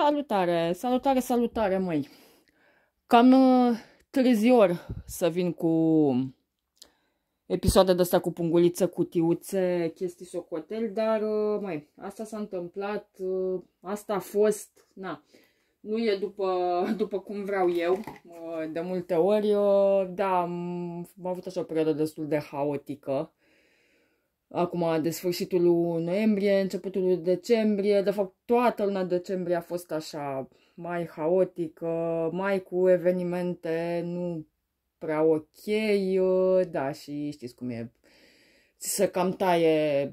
Salutare, salutare, salutare, măi! Cam uh, târzior să vin cu episoade de-astea cu punguliță, cutiuțe, chestii socoteli, dar, uh, mai asta s-a întâmplat, uh, asta a fost, na, nu e după, după cum vreau eu, de multe ori, da, am, am avut așa o perioadă destul de haotică, acum de sfârșitul lui noiembrie, începutul lui decembrie, de fapt toată luna decembrie a fost așa mai haotică, mai cu evenimente nu prea ok, ă, da, și știți cum e, ți se cam taie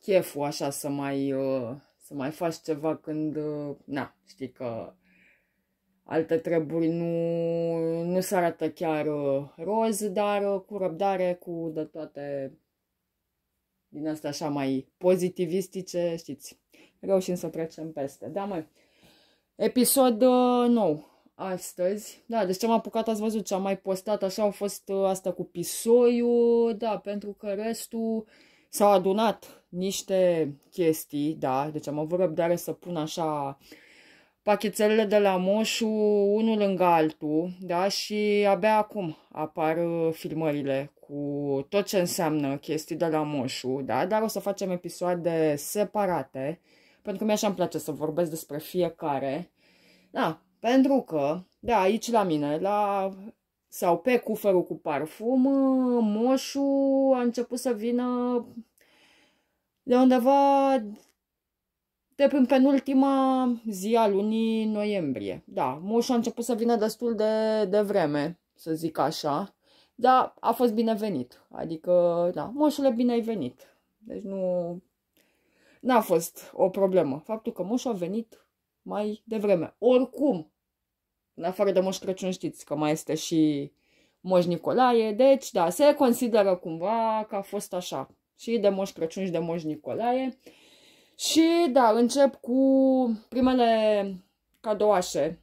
cheful așa să mai, ă, să mai faci ceva când, ă, na, știi că alte treburi nu, nu se arată chiar roz, dar cu răbdare, cu de toate din astea așa mai pozitivistice, știți, reușim să trecem peste. Da, mă, episod uh, nou astăzi. Da, deci ce am apucat, ați văzut ce am mai postat, așa au fost uh, asta cu pisoiul, da, pentru că restul s-au adunat niște chestii, da, deci am avut răbdare să pun așa pachetele de la Moșu unul lângă altul, da? Și abia acum apar uh, filmările cu tot ce înseamnă chestii de la Moșu, da? Dar o să facem episoade separate, pentru că mi-așa îmi place să vorbesc despre fiecare. Da, pentru că, da, aici la mine, la sau pe cuferul cu parfum, uh, moșu a început să vină de undeva de în penultima zi a lunii noiembrie. Da, moșul a început să vină destul de, de vreme, să zic așa, dar a fost binevenit. Adică, da, e bine ai venit. Deci nu... N-a fost o problemă. Faptul că moșul a venit mai devreme. Oricum, în afară de Moș Crăciun știți că mai este și Moș Nicolae, deci da, se consideră cumva că a fost așa și de Moș Crăciun și de Moș Nicolae. Și da, încep cu primele cadouașe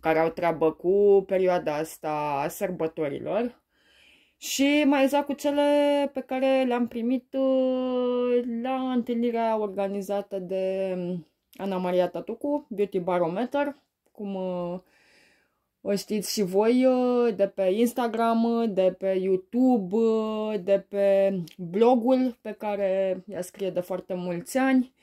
care au treabă cu perioada asta a sărbătorilor și mai exact cu cele pe care le-am primit uh, la întâlnirea organizată de Ana Maria Tatucu, Beauty Barometer, cum uh, o știți și voi uh, de pe Instagram, uh, de pe YouTube, uh, de pe blogul pe care ea scrie de foarte mulți ani.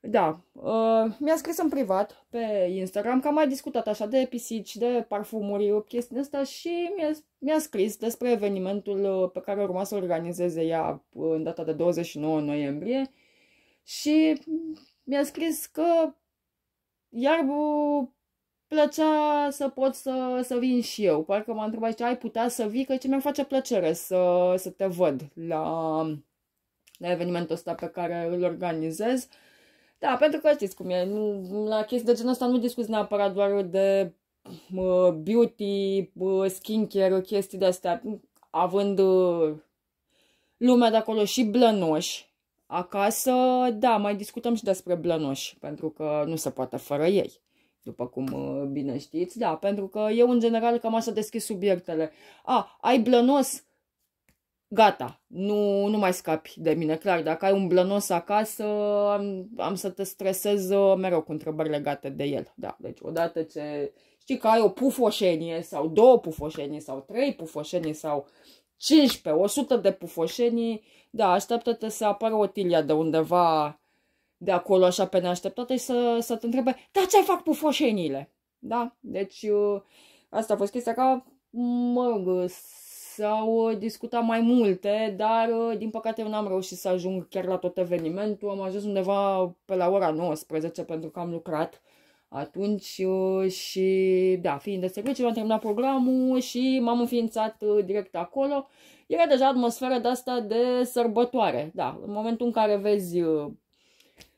Da, uh, mi-a scris în privat pe Instagram că am mai discutat așa de pisici, de parfumuri, chestie asta și mi-a, mi scris despre evenimentul pe care urma să organizeze ea în data de 29 noiembrie și mi-a scris că iar plăcea să pot să, să vin și eu. Parcă m-a întrebat, ce ai putea să vii? Că ce mi-ar face plăcere să, să te văd la, la evenimentul ăsta pe care îl organizez. Da, pentru că știți cum e, nu, la chestii de genul ăsta nu discuți neapărat doar de beauty, uh, skincare, chestii de astea, având lumea de acolo și blănoși acasă, da, mai discutăm și despre blănoși, pentru că nu se poate fără ei după cum uh, bine știți, da, pentru că eu în general cam așa deschis subiectele. A, ai blănos? Gata, nu, nu mai scapi de mine, clar, dacă ai un blănos acasă, am, am să te stresez uh, mereu cu întrebări legate de el. Da, deci odată ce știi că ai o pufoșenie sau două pufoșenii sau trei pufoșenii sau 15, 100 de pufoșenii, da, așteaptă-te să apară o tilia de undeva de acolo așa pe neașteptate și să, să te întrebe, da, ce fac pufoșenile? Da? Deci uh, asta a fost chestia ca, mă rog, s-au uh, discutat mai multe, dar uh, din păcate eu n-am reușit să ajung chiar la tot evenimentul, am ajuns undeva pe la ora 19 pentru că am lucrat atunci și, da, fiind de serviciu, am terminat programul și m-am înființat direct acolo. Era deja atmosfera de asta de sărbătoare, da, în momentul în care vezi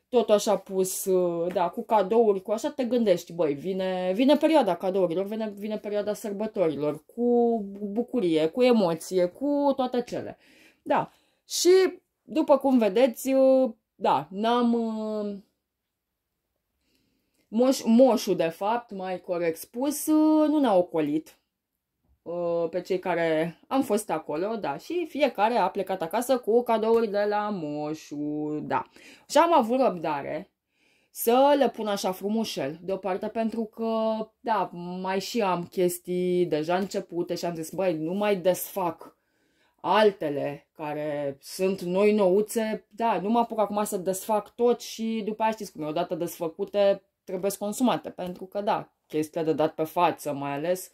tot așa pus, uh, da, cu cadouri, cu așa, te gândești, băi, vine, vine perioada cadourilor, vine, vine perioada sărbătorilor, cu bucurie, cu emoție, cu toate cele. Da, și după cum vedeți, uh, da, n-am... Uh, moș, moșul, de fapt, mai corect spus, nu ne-a ocolit Uh, pe cei care am fost acolo, da, și fiecare a plecat acasă cu cadouri de la moșu, da. Și am avut răbdare să le pun așa frumușel, deoparte pentru că, da, mai și am chestii deja începute și am zis, băi, nu mai desfac altele care sunt noi nouțe, da, nu mă apuc acum să desfac tot și după aia știți cum e, odată desfăcute trebuie consumate, pentru că da, chestiile de dat pe față mai ales,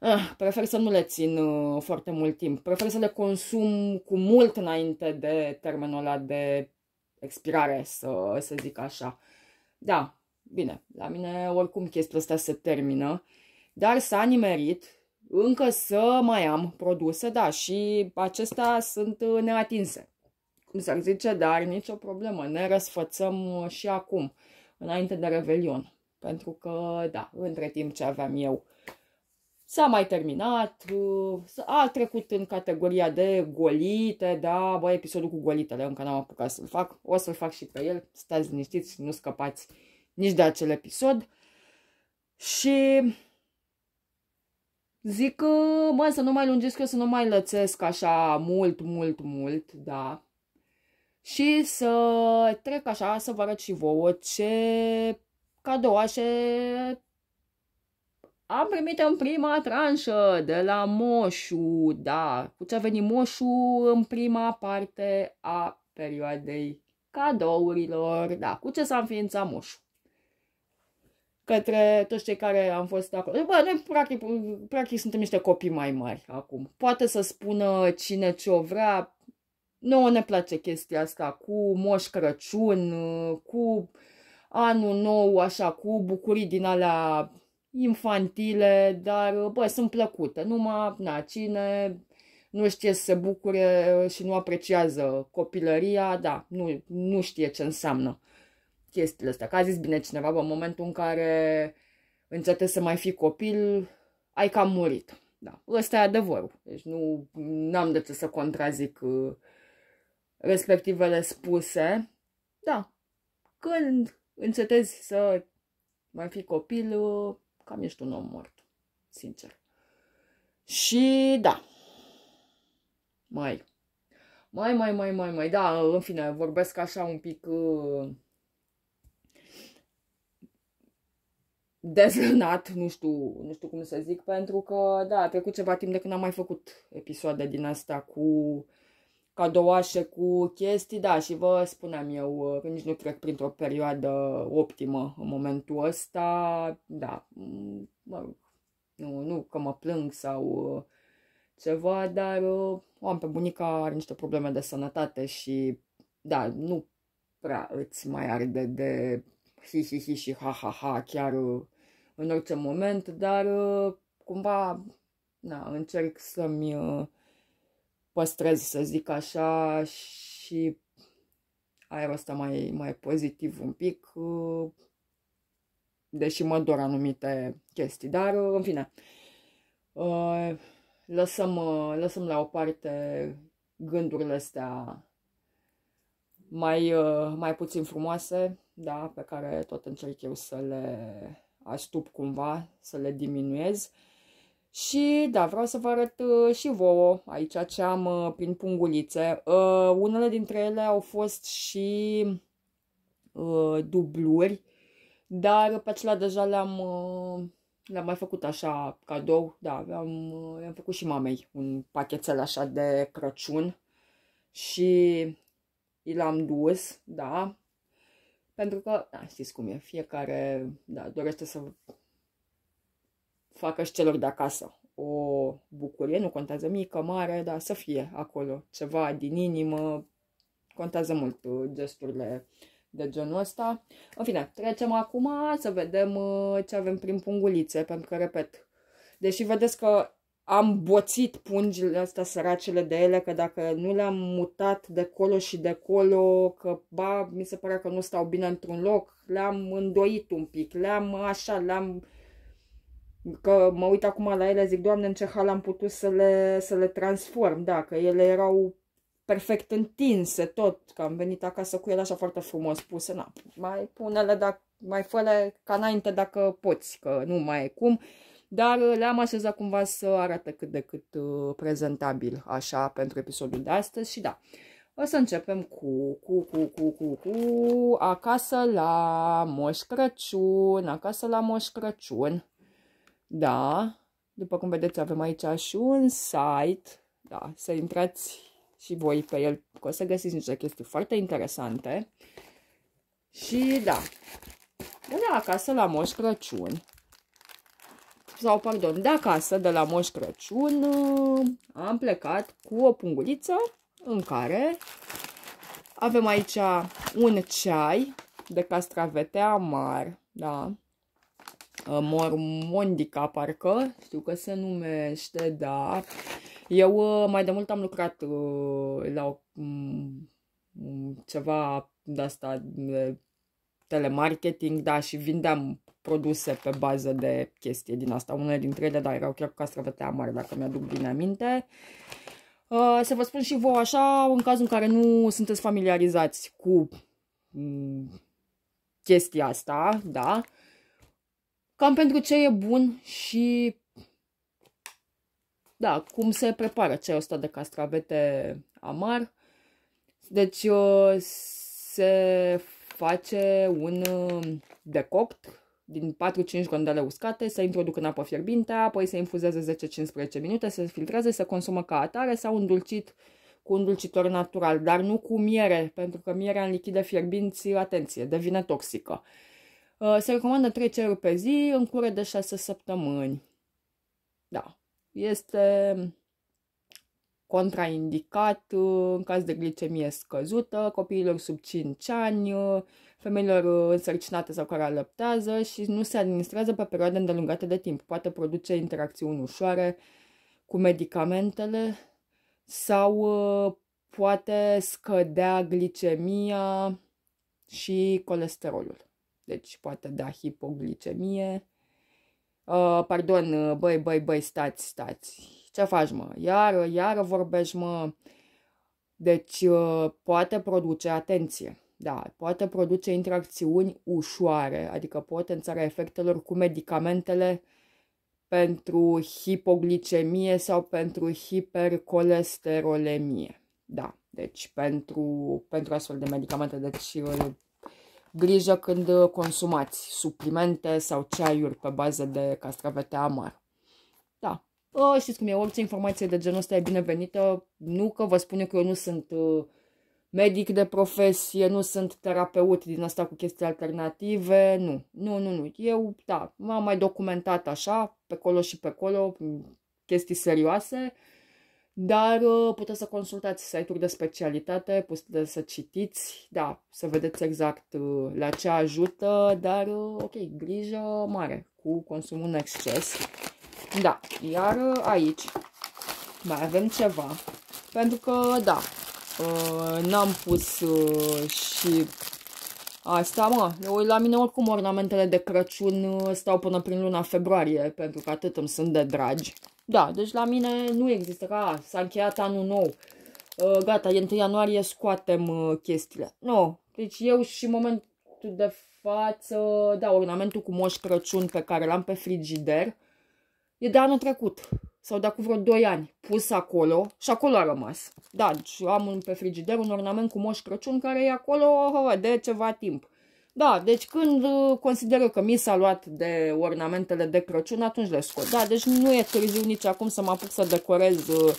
Ah, prefer să nu le țin uh, foarte mult timp. Prefer să le consum cu mult înainte de termenul ăla de expirare, să, să zic așa. Da, bine, la mine oricum chestia asta se termină, dar s-a nimerit încă să mai am produse, da, și acestea sunt uh, neatinse. Cum s-ar zice, dar nicio problemă, ne răsfățăm uh, și acum, înainte de Revelion. Pentru că, da, între timp ce aveam eu S-a mai terminat, uh, a trecut în categoria de golite, da, bă, episodul cu golitele, încă n-am apucat să-l fac, o să-l fac și pe el, stați liniștiți și nu scăpați nici de acel episod. Și zic, mă, să nu mai lungesc eu, să nu mai lățesc așa mult, mult, mult, da. Și să trec așa, să vă arăt și vouă ce cadouașe am primit în prima tranșă de la Moșu, da, cu ce a venit Moșu în prima parte a perioadei cadourilor, da, cu ce s-a înființat Moșu. Către toți cei care am fost acolo. Bă, noi practic, practic suntem niște copii mai mari acum. Poate să spună cine ce-o vrea. Nu ne place chestia asta cu Moș Crăciun, cu anul nou, așa, cu bucurii din alea infantile, dar, bă, sunt plăcute. Numai, na, cine nu știe să se bucure și nu apreciază copilăria, da, nu, nu știe ce înseamnă chestiile astea. Că a zis bine cineva, bă, în momentul în care încetezi să mai fii copil, ai cam murit. Da, ăsta e adevărul. Deci nu am de ce să contrazic uh, respectivele spuse. Da, când încetezi să mai fii copil, uh, Cam ești un om mort, sincer. Și da. Mai. Mai, mai, mai, mai, mai. Da, în fine, vorbesc așa un pic... Uh, dezrânat, nu știu, nu știu cum să zic, pentru că, da, a trecut ceva timp de când am mai făcut episoade din asta cu cadouașe cu chestii, da, și vă spuneam eu uh, că nici nu trec printr-o perioadă optimă în momentul ăsta, da, mă rog, nu, nu că mă plâng sau uh, ceva, dar uh, o am pe bunica, are niște probleme de sănătate și, da, nu prea îți mai arde de hi-hi-hi și ha-ha-ha chiar în orice moment, dar cumva, da, încerc să-mi păstrez, să zic așa, și aerul ăsta mai, mai pozitiv un pic, uh, deși mă dor anumite chestii, dar uh, în fine. Uh, lăsăm, lăsăm la o parte gândurile astea mai, mai puțin frumoase, da, pe care tot încerc eu să le astup cumva, să le diminuez. Uh, și da, vreau să vă arăt uh, și vouă aici ce am uh, prin pungulițe. Uh, unele dintre ele au fost și uh, dubluri, dar pe acelea deja le-am uh, le-am mai făcut așa cadou. Da, le-am uh, le făcut și mamei un pachetel așa de Crăciun și i l-am dus, da, pentru că, da, știți cum e, fiecare da, dorește să facă și celor de acasă o bucurie, nu contează mică, mare, dar să fie acolo ceva din inimă, contează mult uh, gesturile de genul ăsta. În fine, trecem acum să vedem uh, ce avem prin pungulițe, pentru că, repet, deși vedeți că am boțit pungile astea săracele de ele, că dacă nu le-am mutat de colo și de colo, că ba, mi se pare că nu stau bine într-un loc, le-am îndoit un pic, le-am așa, le-am Că mă uit acum la ele, zic, Doamne, în ce hal am putut să le, să le transform, da, că ele erau perfect întinse tot, că am venit acasă cu ele așa foarte frumos puse, na, mai pune-le, dacă, mai fă ca înainte dacă poți, că nu mai e cum, dar le-am așezat cumva să arată cât de cât uh, prezentabil, așa, pentru episodul de astăzi și da, o să începem cu, cu, cu, cu, cu, cu, acasă la Moș Crăciun, acasă la Moș Crăciun. Da, după cum vedeți avem aici și un site, da, să intrați și voi pe el, că o să găsiți niște chestii foarte interesante. Și da, de la acasă la Moș Crăciun, sau pardon, de acasă, de la Moș Crăciun, am plecat cu o punguliță în care avem aici un ceai de castravete amar, da, Uh, mormondica, parcă, știu că se numește, da. Eu uh, mai de mult am lucrat uh, la o, mm, ceva de asta de telemarketing, da, și vindeam produse pe bază de chestie din asta. Unele dintre ele, da, erau chiar cu castravete amare, dacă mi-aduc bine aminte. Să vă spun și voi așa, în cazul în care nu sunteți familiarizați cu mm, chestia asta, da, cam pentru ce e bun și da, cum se prepară ceaiul ăsta de castravete amar. Deci uh, se face un uh, decopt din 4-5 gondele uscate, se introduc în apă fierbinte, apoi se infuzează 10-15 minute, se filtrează, se consumă ca atare sau îndulcit cu un dulcitor natural, dar nu cu miere, pentru că mierea în lichide fierbinți, atenție, devine toxică. Uh, Uh, se recomandă 3 ceruri pe zi în cură de 6 săptămâni. Da, este contraindicat uh, în caz de glicemie scăzută, copiilor sub 5 ani, uh, femeilor însărcinate sau care alăptează și nu se administrează pe perioade îndelungate de timp. Poate produce interacțiuni ușoare cu medicamentele sau poate scădea glicemia și colesterolul. Deci poate da hipoglicemie. Uh, pardon, uh, băi, băi, băi, stați, stați. Ce faci, mă? iar iar vorbești, mă. Deci uh, poate produce atenție. Da, poate produce interacțiuni ușoare, adică potențarea efectelor cu medicamentele pentru hipoglicemie sau pentru hipercolesterolemie. Da, deci pentru, pentru astfel de medicamente, deci uh, grijă când uh, consumați suplimente sau ceaiuri pe bază de castravete amar. Da, O, știți cum e, orice informație de genul ăsta e binevenită. Nu că vă spun eu că eu nu sunt uh, medic de profesie, nu sunt terapeut din asta cu chestii alternative, nu. Nu, nu, nu. Eu, da, m-am mai documentat așa, pe colo și pe colo, chestii serioase. Uh, dar uh, puteți să consultați site-uri de specialitate, puteți să citiți, da, să vedeți exact uh, la ce ajută, dar uh, ok, grijă mare cu consumul în exces. Da, iar aici mai avem ceva, pentru că, da, n-am pus și Asta, mă, la mine oricum ornamentele de Crăciun stau până prin luna februarie, pentru că atât îmi sunt de dragi. Da, deci la mine nu există ca s-a încheiat anul nou. Uh, gata, e 1 ianuarie, scoatem uh, chestiile. Nu, no. deci eu și în momentul de față, da, ornamentul cu Moș Crăciun pe care l-am pe frigider, e de anul trecut sau de acum vreo 2 ani, pus acolo și acolo a rămas. Da, deci am un, pe frigider un ornament cu Moș Crăciun care e acolo de ceva timp. Da, deci când uh, consideră că mi s-a luat de ornamentele de Crăciun, atunci le scot. Da, deci nu e târziu nici acum să mă apuc să decorez uh,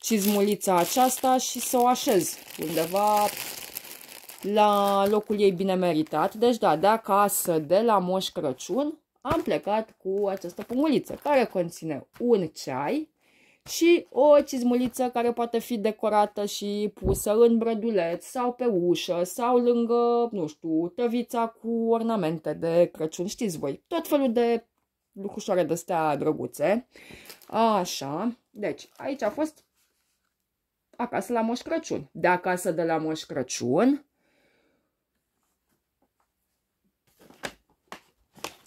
cizmulița aceasta și să o așez undeva la locul ei bine meritat. Deci da, de acasă, de la Moș Crăciun, am plecat cu această pumuliță, care conține un ceai, și o cizmuliță care poate fi decorată și pusă în brăduleț sau pe ușă sau lângă, nu știu, tăvița cu ornamente de Crăciun, știți voi, tot felul de lucrușoare de astea drăguțe. Așa, deci aici a fost acasă la Moș Crăciun. De acasă de la Moș Crăciun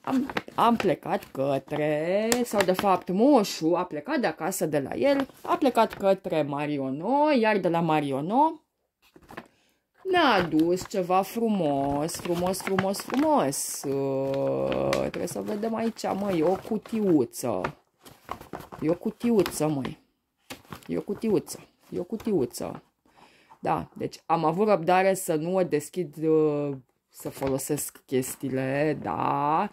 Am, am plecat către, sau de fapt moșu a plecat de acasă de la el, a plecat către Mariono, iar de la Mariono ne-a adus ceva frumos, frumos, frumos, frumos. Uh, trebuie să vedem aici, măi, o cutiuță. E o cutiuță, măi. E o cutiuță. E o cutiuță. Da, deci am avut răbdare să nu o deschid, uh, să folosesc chestiile, da.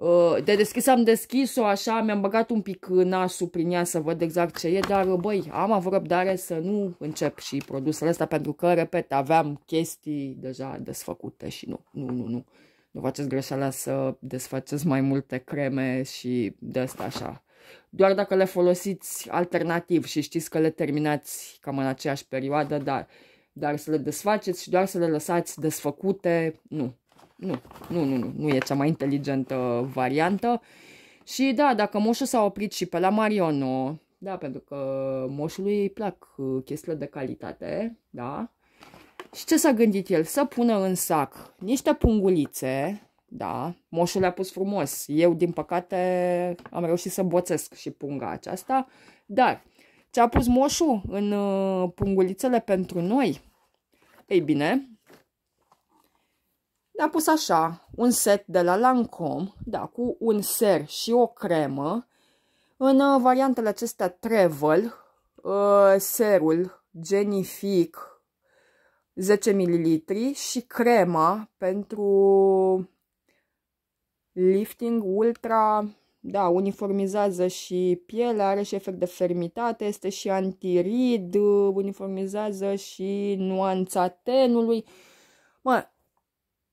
Uh, de deschis am deschis-o așa, mi-am băgat un pic nasul prin ea să văd exact ce e, dar uh, băi, am avut răbdare să nu încep și produsele astea pentru că, repet, aveam chestii deja desfăcute și nu, nu, nu, nu. Nu faceți greșeala să desfaceți mai multe creme și de asta așa. Doar dacă le folosiți alternativ și știți că le terminați cam în aceeași perioadă, dar, dar să le desfaceți și doar să le lăsați desfăcute, nu, nu, nu, nu, nu, nu e cea mai inteligentă variantă. Și da, dacă moșul s-a oprit și pe la Mariono, da, pentru că moșului îi plac uh, chestiile de calitate, da? Și ce s-a gândit el? Să pună în sac niște pungulițe, da? Moșul le-a pus frumos. Eu, din păcate, am reușit să boțesc și punga aceasta, dar ce a pus moșul în uh, pungulițele pentru noi? Ei bine, le-am pus așa, un set de la Lancome, da, cu un ser și o cremă. În uh, variantele acestea travel, uh, serul genific 10 ml și crema pentru lifting ultra, da, uniformizează și pielea, are și efect de fermitate, este și antirid, uniformizează și nuanța tenului. Mă,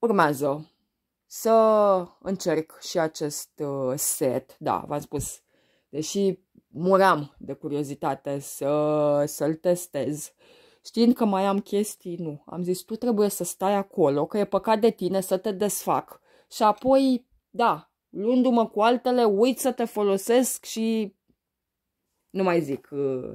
Urmează să încerc și acest uh, set, da, v-am spus, deși muram de curiozitate să, să-l testez, știind că mai am chestii, nu. Am zis, tu trebuie să stai acolo, că e păcat de tine să te desfac. Și apoi, da, luându-mă cu altele, uit să te folosesc și nu mai zic uh,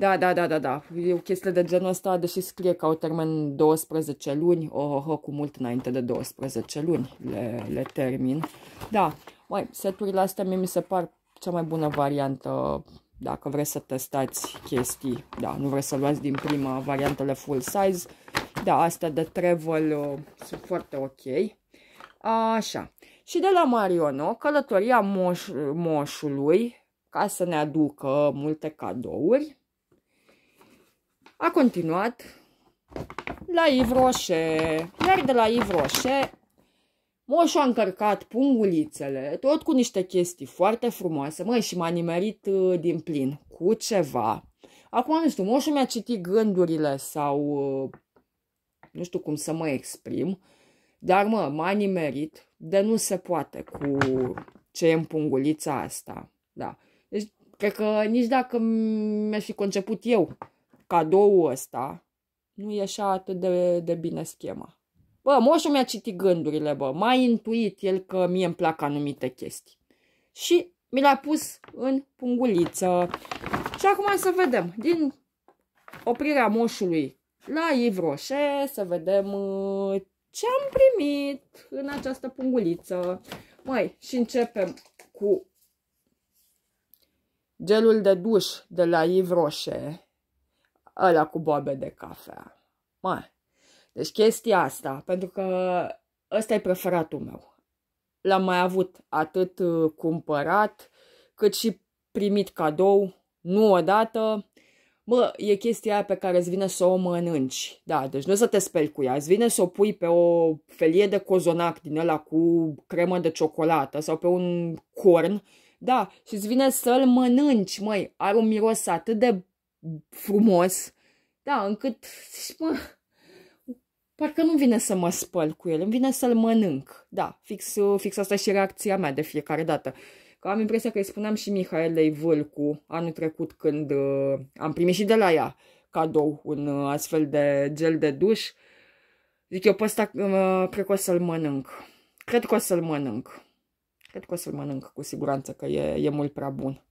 da, da, da, da, da. E o chestie de genul ăsta, deși scrie că au termen 12 luni, oh, oh, cu mult înainte de 12 luni le, le termin. Da, mai seturile astea mie mi se par cea mai bună variantă dacă vreți să testați chestii. Da, nu vreți să luați din prima variantele full size. Da, astea de travel uh, sunt foarte ok. Așa. Și de la Mariono, călătoria moș moșului, ca să ne aducă multe cadouri. A continuat la Ivroșe. Iar de la Ivroșe, moșu a încărcat pungulițele, tot cu niște chestii foarte frumoase. Măi, și m-a nimerit uh, din plin cu ceva. Acum, nu știu, moșul mi-a citit gândurile sau uh, nu știu cum să mă exprim, dar mă, m-a nimerit de nu se poate cu ce e în pungulița asta. Da. Deci, cred că nici dacă mi-aș fi conceput eu Cadou ăsta nu ieșea atât de, de bine schema. Bă, moșul mi-a citit gândurile, bă, m-a intuit el că mie îmi plac anumite chestii. Și mi l-a pus în punguliță. Și acum să vedem, din oprirea moșului la Ivroșe, să vedem uh, ce am primit în această punguliță. Mai și începem cu gelul de duș de la Ivroșe ăla cu boabe de cafea. Mai. Deci chestia asta, pentru că ăsta e preferatul meu. L-am mai avut atât uh, cumpărat, cât și primit cadou, nu odată. Mă, e chestia aia pe care îți vine să o mănânci. Da, deci nu să te speli cu ea, îți vine să o pui pe o felie de cozonac din ăla cu cremă de ciocolată sau pe un corn. Da, și îți vine să-l mănânci, măi, are un miros atât de frumos, da, încât, mă, parcă nu vine să mă spăl cu el, îmi vine să-l mănânc. Da, fix, fix asta și reacția mea de fiecare dată. Că am impresia că îi spuneam și Mihaelei Vâlcu anul trecut când uh, am primit și de la ea cadou un uh, astfel de gel de duș. Zic eu pe ăsta uh, cred că o să-l mănânc. Cred că o să-l mănânc. Cred că o să-l mănânc cu siguranță că e, e mult prea bun.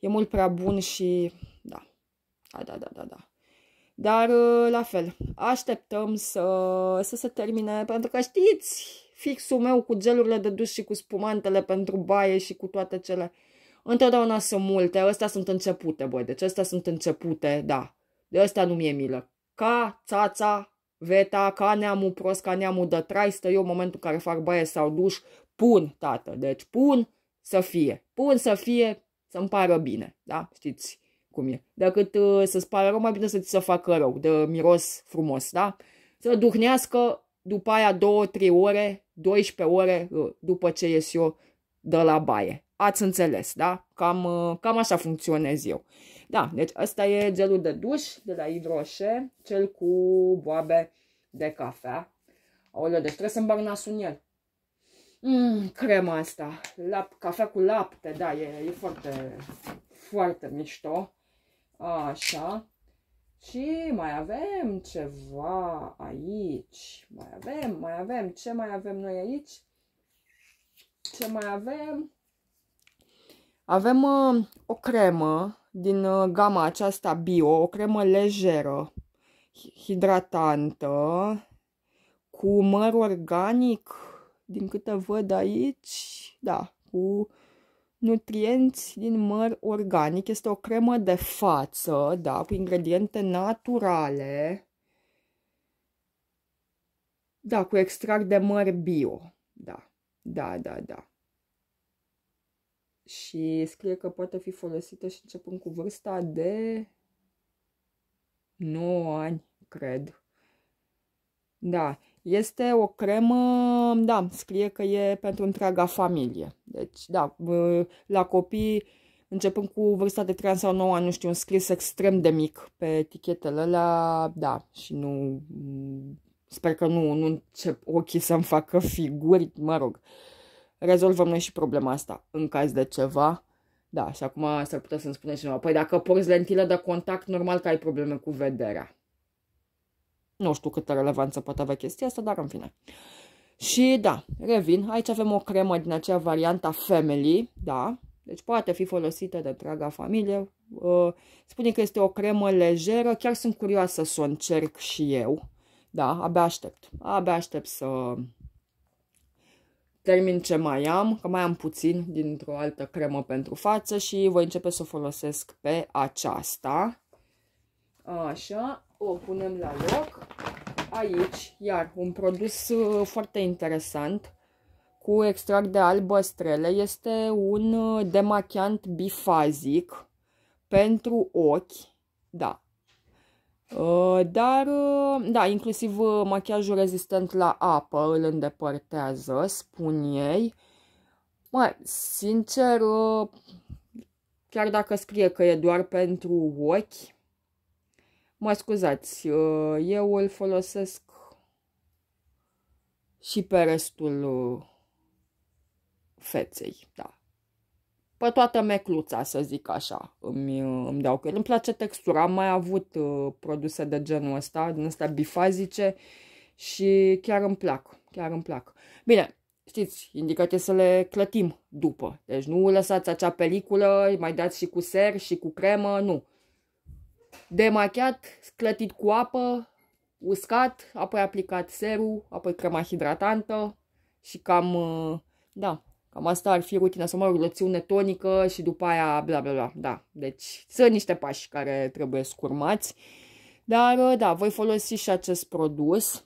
E mult prea bun și da, da, da, da, da, da. Dar, ă, la fel, așteptăm să, să se termine, pentru că știți fixul meu cu gelurile de duș și cu spumantele pentru baie și cu toate cele. Întotdeauna sunt multe, astea sunt începute, băi, deci astea sunt începute, da. De astea nu mi-e milă. Ca țața, veta, ca neamul prost, ca neamul de traistă, eu în momentul în care fac baie sau duș, pun, tată, deci pun să fie. Pun să fie, să-mi pară bine, da, știți cum e. Decât uh, să-ți pare rău, mai bine să ți se facă rău, de miros frumos, da? Să duhnească după aia 2-3 ore, 12 ore uh, după ce ies eu de la baie. Ați înțeles, da? Cam, uh, cam așa funcționez eu. Da, deci asta e gelul de duș de la Ivroșe, cel cu boabe de cafea. Aoleu, deci trebuie să-mi bag nasul în el. Mm, crema asta, Lap, cafea cu lapte, da, e, e foarte, foarte mișto. Așa. Și mai avem ceva aici. Mai avem, mai avem. Ce mai avem noi aici? Ce mai avem? Avem uh, o cremă din uh, gama aceasta bio, o cremă lejeră, hidratantă, cu măr organic, din câte văd aici, da, cu nutrienți din măr organic. Este o cremă de față, da, cu ingrediente naturale. Da, cu extract de măr bio. Da, da, da, da. Și scrie că poate fi folosită și începând cu vârsta de 9 ani, cred. Da, este o cremă, da, scrie că e pentru întreaga familie. Deci, da, la copii, începând cu vârsta de 3 ani sau 9 ani, nu știu, un scris extrem de mic pe etichetele alea, da, și nu... Sper că nu, nu încep ochii să-mi facă figuri, mă rog. Rezolvăm noi și problema asta, în caz de ceva. Da, și acum s-ar putea să-mi spune cineva, păi dacă porți lentilă de contact, normal că ai probleme cu vederea. Nu știu câtă relevanță poate avea chestia asta, dar în fine. Și da, revin, aici avem o cremă din acea varianta Family, da, deci poate fi folosită de întreaga familie. Uh, spune că este o cremă lejeră, chiar sunt curioasă să o încerc și eu. Da, abia aștept. Abia aștept să termin ce mai am, că mai am puțin dintr-o altă cremă pentru față și voi începe să o folosesc pe aceasta. Așa o punem la loc. Aici, iar, un produs uh, foarte interesant cu extract de albăstrele este un uh, demachiant bifazic pentru ochi, da. Uh, dar, da, inclusiv machiajul rezistent la apă îl îndepărtează, spun ei. Mai, sincer, chiar dacă scrie că e doar pentru ochi, Mă scuzați, uh, eu îl folosesc și pe restul uh, feței, da. Pe toată mecluța, să zic așa, îmi, uh, îmi dau că îmi place textura. Am mai avut produse de genul ăsta, din ăsta bifazice și chiar îmi plac, chiar îmi plac. Bine, știți, indicate să le clătim după. Deci nu lăsați acea peliculă, mai dați și cu ser și cu cremă, nu demachiat, sclătit cu apă, uscat, apoi aplicat serul, apoi crema hidratantă și cam, uh, da, cam asta ar fi rutina, să mă rog, loțiune tonică și după aia bla bla bla, da. Deci sunt niște pași care trebuie scurmați, dar uh, da, voi folosi și acest produs.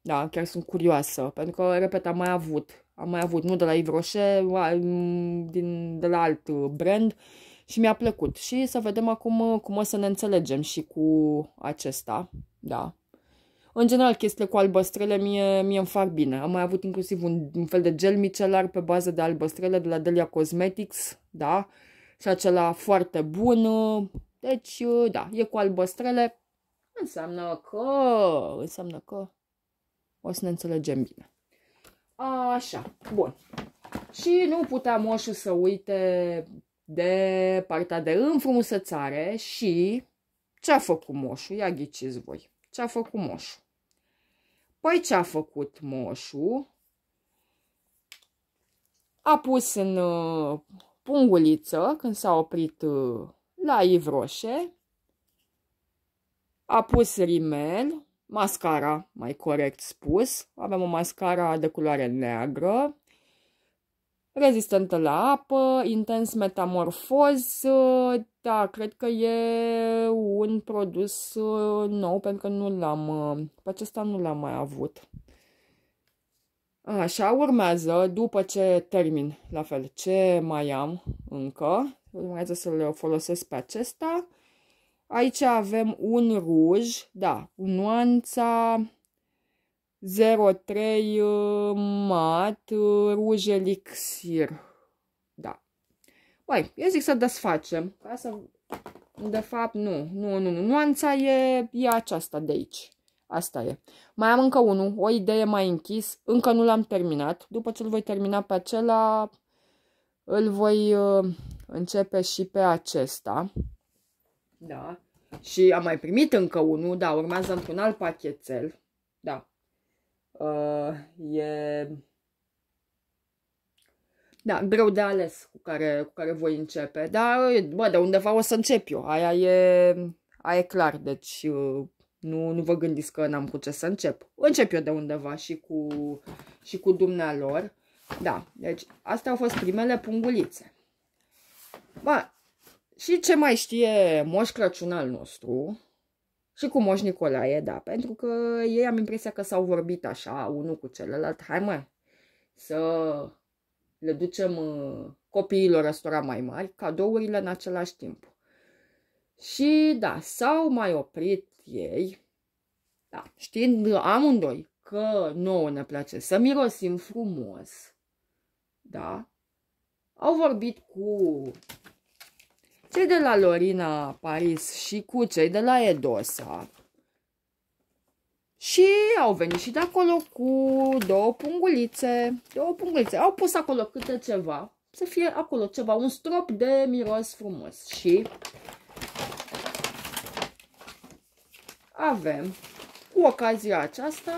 Da, chiar sunt curioasă, pentru că, repet, am mai avut, am mai avut, nu de la Yves Rocher, din, de la alt uh, brand, uh, și mi-a plăcut. Și să vedem acum uh, cum o să ne înțelegem și cu acesta, da. În general, chestiile cu albăstrele mie, mie îmi fac bine. Am mai avut inclusiv un, un fel de gel micelar pe bază de albăstrele de la Delia Cosmetics, da, și acela foarte bun. Uh, deci, uh, da, e cu albăstrele. Înseamnă că... Înseamnă că o să ne înțelegem bine. Așa, bun. Și nu putea moșul să uite de partea de înfrumusețare și ce a făcut moșul? Ia ghiciți voi. Ce a făcut moșul? Păi ce a făcut moșul? A pus în uh, punguliță, când s-a oprit uh, la ivroșe, a pus rimel, mascara, mai corect spus. Avem o mascara de culoare neagră, rezistentă la apă, intens metamorfoz, uh, da, cred că e un produs uh, nou pentru că nu l-am, uh, pe acesta nu l-am mai avut. Așa urmează, după ce termin, la fel, ce mai am încă, urmează să le folosesc pe acesta. Aici avem un ruj, da, nuanța 03 uh, mat, uh, ruj elixir. Da. Băi, eu zic să desfacem. Ca să... De fapt, nu, nu, nu, nu. Nuanța e, e aceasta de aici. Asta e. Mai am încă unul, o idee mai închis. Încă nu l-am terminat. După ce îl voi termina pe acela, îl voi uh, începe și pe acesta. Da. Și am mai primit încă unul, da, urmează într-un alt pachetel e... Da, greu de ales cu care, cu care voi începe, dar bă, de undeva o să încep eu, aia e, aia e clar, deci uh, nu, nu vă gândiți că n-am cu ce să încep. Încep eu de undeva și cu, și cu dumnealor. Da, deci astea au fost primele pungulițe. bă și ce mai știe Moș Crăciun al nostru, și cu Moș Nicolae, da, pentru că ei am impresia că s-au vorbit așa, unul cu celălalt. Hai mă, să le ducem uh, copiilor răstora mai mari cadourile în același timp. Și da, s-au mai oprit ei, da, știind amândoi că nouă ne place să mirosim frumos, da, au vorbit cu cei de la Lorina Paris și cu cei de la Edosa. Și au venit și de acolo cu două pungulițe. Două pungulițe. Au pus acolo câte ceva. Să fie acolo ceva, un strop de miros frumos. Și avem, cu ocazia aceasta,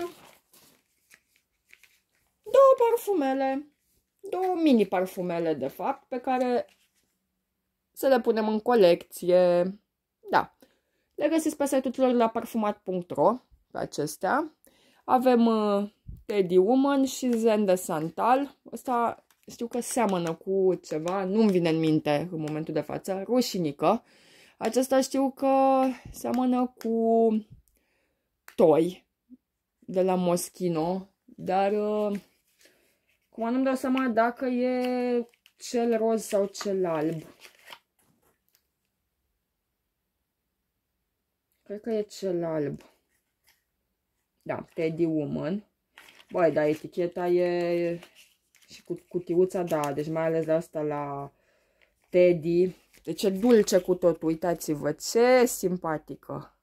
două parfumele. Două mini parfumele, de fapt, pe care să le punem în colecție. Da. Le găsiți pe site-ul tuturor la parfumat.ro pe acestea. Avem uh, Teddy Woman și Zen de Santal. Ăsta știu că seamănă cu ceva, nu-mi vine în minte în momentul de față, rușinică. Acesta știu că seamănă cu toi de la Moschino, dar uh, cum nu-mi dau seama dacă e cel roz sau cel alb. Cred că e cel alb. Da, Teddy Woman. Băi, dar eticheta e și cu cutiuța, da, deci mai ales asta la Teddy. Deci e dulce cu totul, uitați-vă, ce simpatică.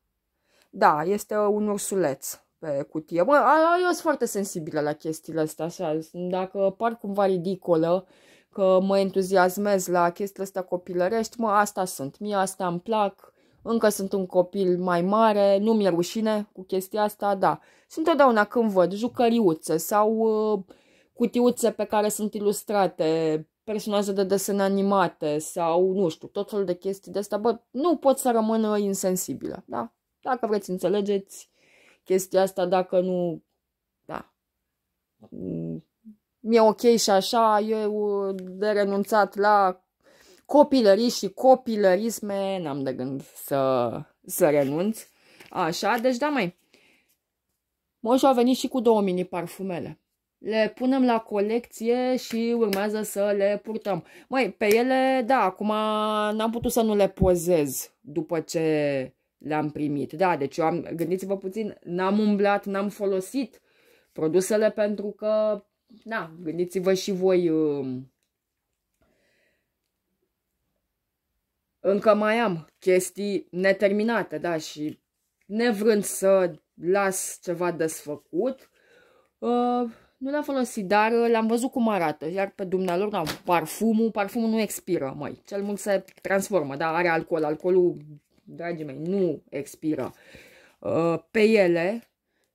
Da, este un ursuleț pe cutie. Bă, eu sunt foarte sensibilă la chestiile astea, așa, dacă par cumva ridicolă, că mă entuziasmez la chestiile astea copilărești, mă, asta sunt, mie asta îmi plac, încă sunt un copil mai mare, nu mi-e rușine cu chestia asta, da. Sunt, întotdeauna când văd jucăriuțe sau uh, cutiuțe pe care sunt ilustrate personaje de desene animate sau, nu știu, tot felul de chestii de astea, bă, nu pot să rămână insensibilă, da? Dacă vreți, înțelegeți chestia asta, dacă nu, da. Mm, mi-e ok și așa, eu de renunțat la copilării și copilărisme, n-am de gând să, să renunț. Așa, deci da, mai. Moșu a venit și cu două mini parfumele. Le punem la colecție și urmează să le purtăm. Mai pe ele, da, acum n-am putut să nu le pozez după ce le-am primit. Da, deci eu am, gândiți-vă puțin, n-am umblat, n-am folosit produsele pentru că, da, gândiți-vă și voi... Uh, încă mai am chestii neterminate, da, și nevrând să las ceva desfăcut, uh, nu l-am folosit, dar uh, l-am văzut cum arată, iar pe dumnealor, da, parfumul, parfumul nu expiră, mai, cel mult se transformă, da, are alcool, alcoolul, dragii mei, nu expiră. Uh, pe ele,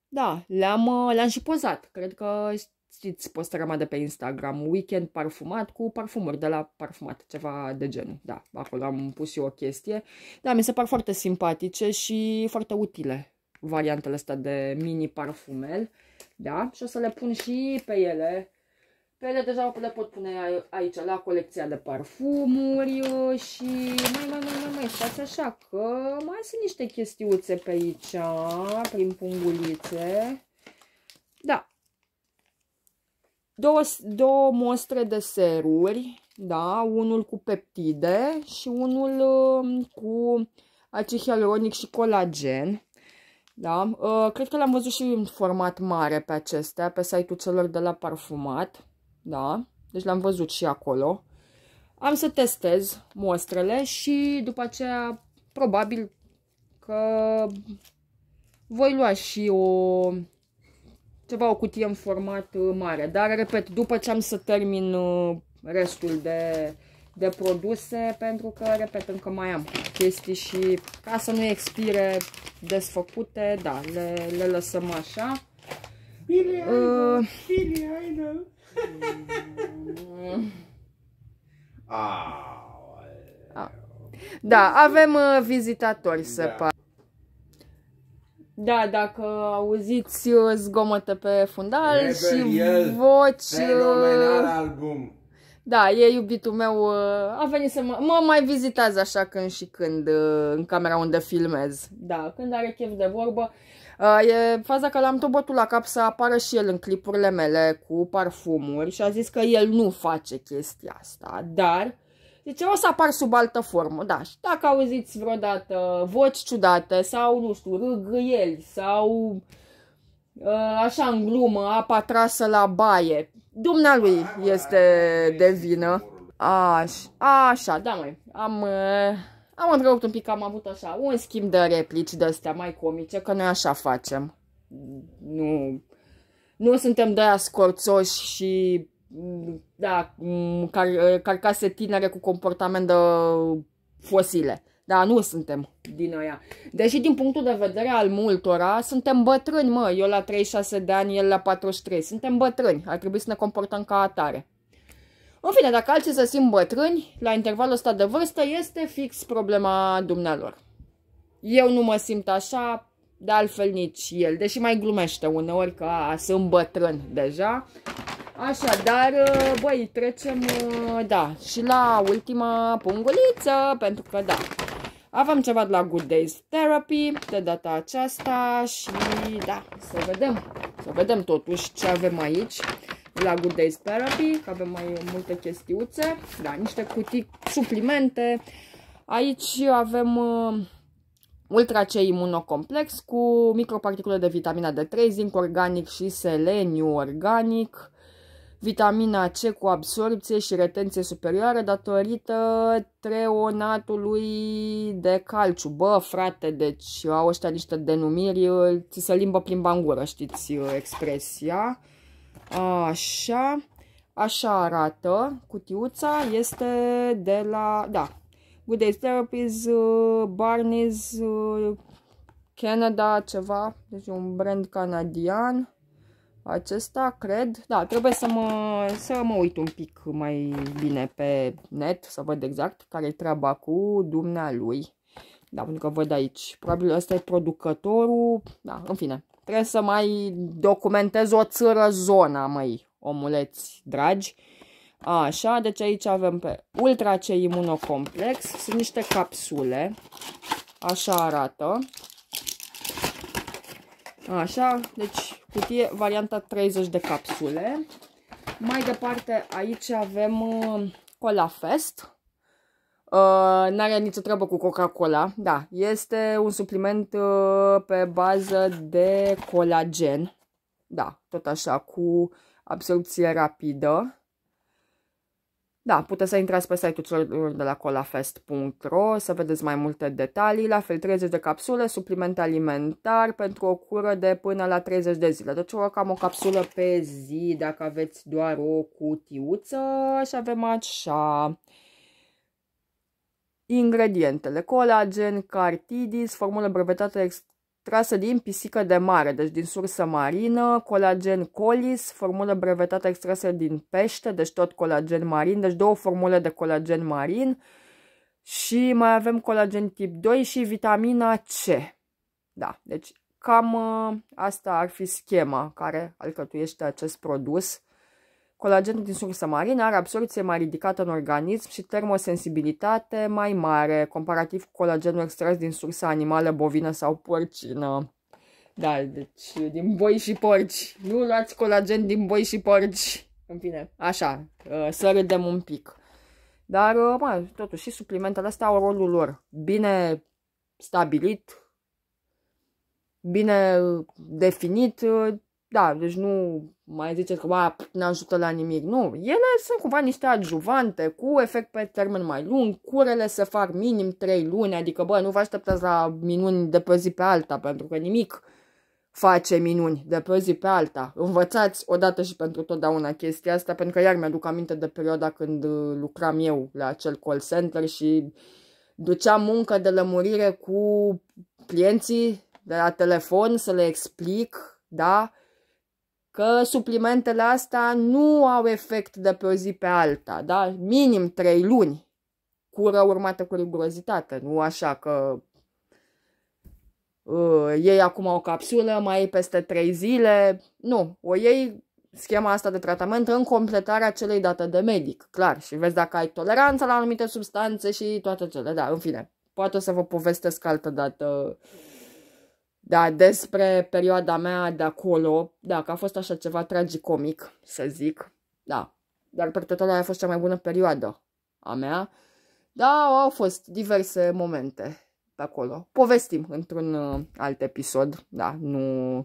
da, le-am uh, le, -am, le și pozat, cred că știți, postarea mea de pe Instagram, weekend parfumat cu parfumuri de la parfumat, ceva de genul. Da, acolo am pus eu o chestie. Da, mi se par foarte simpatice și foarte utile variantele astea de mini parfumel. Da, și o să le pun și pe ele. Pe ele deja le pot pune aici, la colecția de parfumuri uh, și mai, mai, mai, mai, mai, stați așa că mai sunt niște chestiuțe pe aici, prin pungulițe. Da, două, două mostre de seruri, da? unul cu peptide și unul um, cu acid hialuronic și colagen. Da? Uh, cred că l-am văzut și în format mare pe acestea, pe site-ul celor de la Parfumat. Da? Deci l-am văzut și acolo. Am să testez mostrele și după aceea probabil că voi lua și o ceva, o cutie în format uh, mare. Dar, repet, după ce am să termin uh, restul de, de produse, pentru că, repet, încă mai am chestii și ca să nu expire desfăcute, da, le, le lăsăm așa. Bine, uh, bine, Da, avem uh, vizitatori, da. se pare. Da, dacă auziți uh, zgomotă pe fundal Rebel și el, voci... Uh, fenomenal album! Da, e iubitul meu, uh, a venit să mă, mă mai vizitează așa când și când în camera unde filmez. Da, când are chef de vorbă. E faza că l-am tot bătut la cap să apară și el în clipurile mele cu parfumuri și a zis că el nu face chestia asta, dar deci o să apar sub altă formă, da. Și dacă auziți vreodată voci ciudate sau, nu știu, râgâieli sau uh, așa în glumă, apa trasă la baie, dumnealui este de vină. Aș, așa, da mai. Am, uh, am întrebat un pic, am avut așa un schimb de replici de astea mai comice, că noi așa facem. Nu, nu suntem de aia scorțoși și da, mm, car, carcase tinere cu comportament de fosile. Da, nu suntem din aia. Deși din punctul de vedere al multora, suntem bătrâni, mă, eu la 36 de ani, el la 43. Suntem bătrâni, ar trebui să ne comportăm ca atare. În fine, dacă alții se simt bătrâni, la intervalul ăsta de vârstă, este fix problema dumnealor. Eu nu mă simt așa, de altfel nici el, deși mai glumește uneori că a, sunt bătrân deja, Așa, dar, uh, băi, trecem, uh, da, și la ultima punguliță, pentru că, da, avem ceva de la Good Days Therapy de data aceasta și, da, să vedem, să vedem totuși ce avem aici la Good Days Therapy, că avem mai multe chestiuțe, da, niște cutii, suplimente. Aici avem uh, Ultra C imunocomplex cu microparticule de vitamina D3, zinc organic și seleniu organic vitamina C cu absorpție și retenție superioară datorită treonatului de calciu. Bă, frate, deci au ăștia niște denumiri, ți se limbă prin bangură, știți uh, expresia. Așa, așa arată cutiuța, este de la, da, Good Day Therapies, uh, Barney's, uh, Canada, ceva, deci un brand canadian acesta, cred. Da, trebuie să mă, să mă uit un pic mai bine pe net, să văd exact care e treaba cu dumnealui. Da, pentru că văd aici, probabil ăsta e producătorul, da, în fine. Trebuie să mai documentez o țără zona, măi, omuleți dragi. Așa, deci aici avem pe Ultra ce imunocomplex sunt niște capsule, așa arată. Așa, deci cutie varianta 30 de capsule. Mai departe, aici avem uh, Cola Fest. Uh, N-are nicio treabă cu Coca-Cola. Da, este un supliment uh, pe bază de colagen. Da, tot așa, cu absorpție rapidă. Da, puteți să intrați pe site-ul celor de la colafest.ro să vedeți mai multe detalii. La fel, 30 de capsule, supliment alimentar pentru o cură de până la 30 de zile. Deci cam o capsulă pe zi dacă aveți doar o cutiuță și avem așa... Ingredientele. Colagen, cartidis, formulă brevetată ex trasă din pisică de mare, deci din sursă marină, colagen colis, formulă brevetată extrasă din pește, deci tot colagen marin, deci două formule de colagen marin și mai avem colagen tip 2 și vitamina C. Da, deci cam ă, asta ar fi schema care alcătuiește acest produs. Colagenul din sursă marină are absorpție mai ridicată în organism și termosensibilitate mai mare, comparativ cu colagenul extras din sursa animală, bovină sau porcină. Da, deci din boi și porci. Nu luați colagen din boi și porci. În fine, așa, uh, să râdem un pic. Dar, uh, mă, totuși, suplimentele astea au rolul lor. Bine stabilit, bine uh, definit, da, deci nu mai ziceți că ba, ne ajută la nimic. Nu, ele sunt cumva niște adjuvante cu efect pe termen mai lung. Curele se fac minim 3 luni, adică bă, nu vă așteptați la minuni de pe zi pe alta, pentru că nimic face minuni de pe zi pe alta. Învățați odată și pentru totdeauna chestia asta, pentru că iar mi-aduc aminte de perioada când uh, lucram eu la acel call center și duceam muncă de lămurire cu clienții de la telefon să le explic, da, că suplimentele astea nu au efect de pe o zi pe alta, da? Minim trei luni, cură urmată cu rigurozitate, nu așa că uh, ei acum o capsulă, mai peste trei zile, nu, o iei schema asta de tratament în completarea celei date de medic, clar, și vezi dacă ai toleranță la anumite substanțe și toate cele, da, în fine, poate o să vă povestesc altă dată uh, da, despre perioada mea de acolo, da, că a fost așa ceva tragicomic, să zic, da. Dar pe totul a fost cea mai bună perioadă a mea. Da, au fost diverse momente pe acolo. Povestim într-un uh, alt episod, da, nu,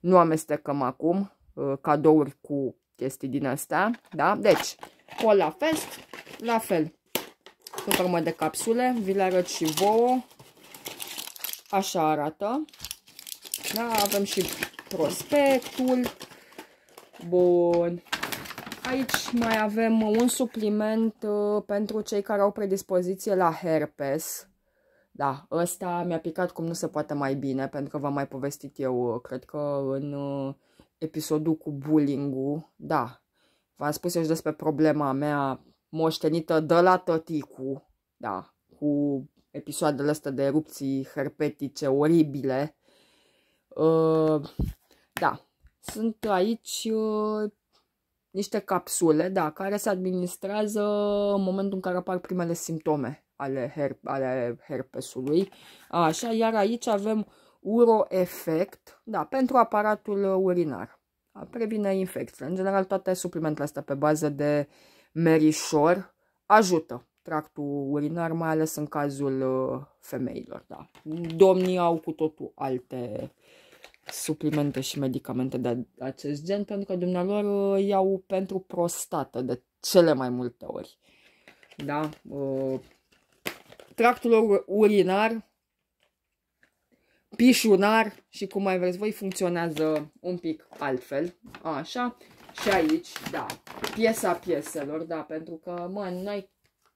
nu amestecăm acum uh, cadouri cu chestii din astea, da? Deci, Cola Fest, la fel, în formă de capsule, vi le arăt și vouă, așa arată. Da, avem și prospectul. Bun. Aici mai avem un supliment uh, pentru cei care au predispoziție la herpes. Da, ăsta mi-a picat cum nu se poate mai bine, pentru că v-am mai povestit eu, uh, cred că în uh, episodul cu bullying-ul. Da, v-am spus eu și despre problema mea moștenită de la tăticu. Da, cu episoadele astea de erupții herpetice oribile Ă, da, sunt aici ă, niște capsule, da, care se administrează în momentul în care apar primele simptome ale, her ale herpesului. Așa, iar aici avem uroefect, da, pentru aparatul urinar. Previne infecțiile. În general, toate suplimentele astea pe bază de merișor ajută tractul urinar, mai ales în cazul ă, femeilor, da. Domnii au cu totul alte suplimente și medicamente de acest gen, pentru că dumnealor uh, iau pentru prostată de cele mai multe ori. Da? Uh, tractul lor urinar, pișunar și cum mai vreți voi funcționează un pic altfel. Așa. Și aici, da, piesa pieselor, da, pentru că, mă, n-ai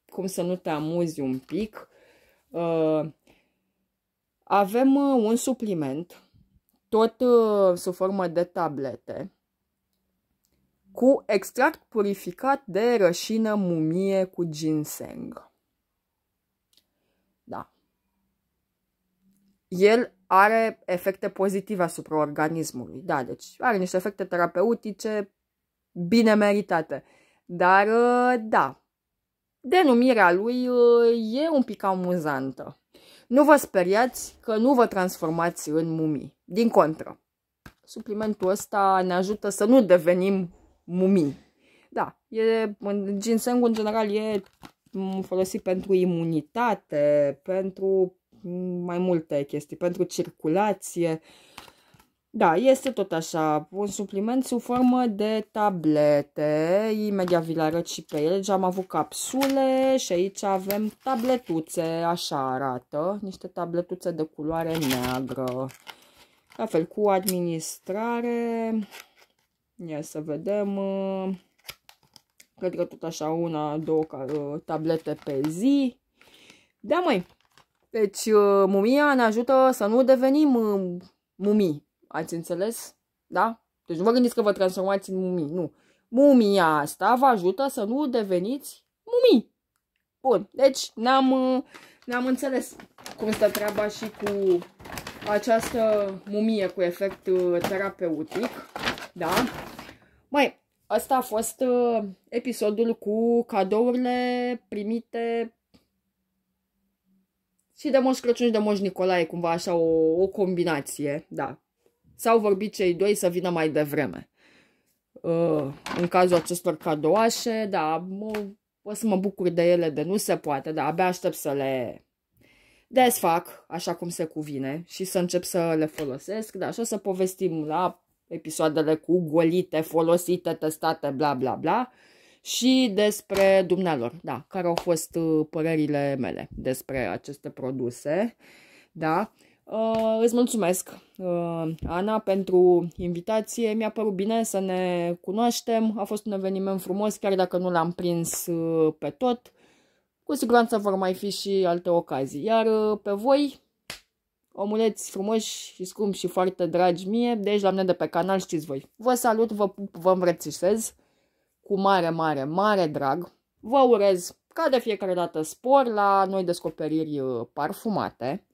cum să nu te amuzi un pic. Uh, avem uh, un supliment tot uh, sub formă de tablete, cu extract purificat de rășină mumie cu ginseng. Da. El are efecte pozitive asupra organismului, da, deci are niște efecte terapeutice bine meritate. Dar, uh, da, denumirea lui uh, e un pic amuzantă. Nu vă speriați că nu vă transformați în mumii. Din contră, suplimentul ăsta ne ajută să nu devenim mumii. Da, e, ginsengul în general e mm, folosit pentru imunitate, pentru mm, mai multe chestii, pentru circulație. Uh, da, este tot așa, un supliment sub formă de tablete, imediat vi le arăt și pe ele, deja deci am avut capsule și aici avem tabletuțe, așa arată, niște tabletuțe de culoare neagră, la fel cu administrare, ia să vedem, uh, cred că tot așa una, două uh, tablete pe zi, da măi, deci uh, mumia ne ajută să nu devenim mumii, Ați înțeles? Da? Deci nu vă gândiți că vă transformați în mumii, nu. Mumia asta vă ajută să nu deveniți mumii. Bun, deci ne-am uh, ne-am înțeles cum stă treaba și cu această mumie cu efect uh, terapeutic. Da? Mai, asta a fost uh, episodul cu cadourile primite și de Moș Crăciun și de Moș Nicolae, cumva așa o, o combinație, da, S-au vorbit cei doi să vină mai devreme. Uh, în cazul acestor cadouașe, da, mă, o să mă bucur de ele, de nu se poate, dar abia aștept să le desfac așa cum se cuvine și să încep să le folosesc, da, și o să povestim la episoadele cu golite, folosite, testate, bla bla bla și despre dumnealor, da, care au fost uh, părerile mele despre aceste produse, da, Uh, îți mulțumesc, uh, Ana, pentru invitație. Mi-a părut bine să ne cunoaștem. A fost un eveniment frumos, chiar dacă nu l-am prins uh, pe tot. Cu siguranță vor mai fi și alte ocazii. Iar uh, pe voi, omuleți frumoși și scumpi și foarte dragi mie, deci la mine de pe canal știți voi. Vă salut, vă pup, vă îmbrățișez cu mare, mare, mare drag. Vă urez, ca de fiecare dată, spor la noi descoperiri uh, parfumate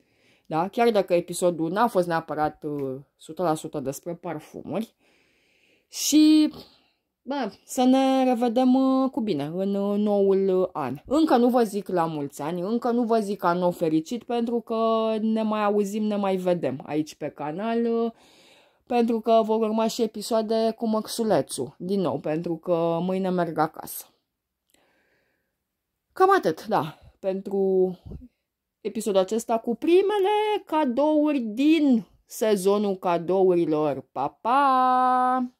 da? Chiar dacă episodul n-a fost neapărat 100% uh, despre parfumuri. Și bă, să ne revedem uh, cu bine în uh, noul an. Încă nu vă zic la mulți ani, încă nu vă zic anul fericit pentru că ne mai auzim, ne mai vedem aici pe canal pentru că vor urma și episoade cu măxulețul, din nou, pentru că mâine merg acasă. Cam atât, da, pentru episodul acesta cu primele cadouri din sezonul cadourilor. Pa, pa!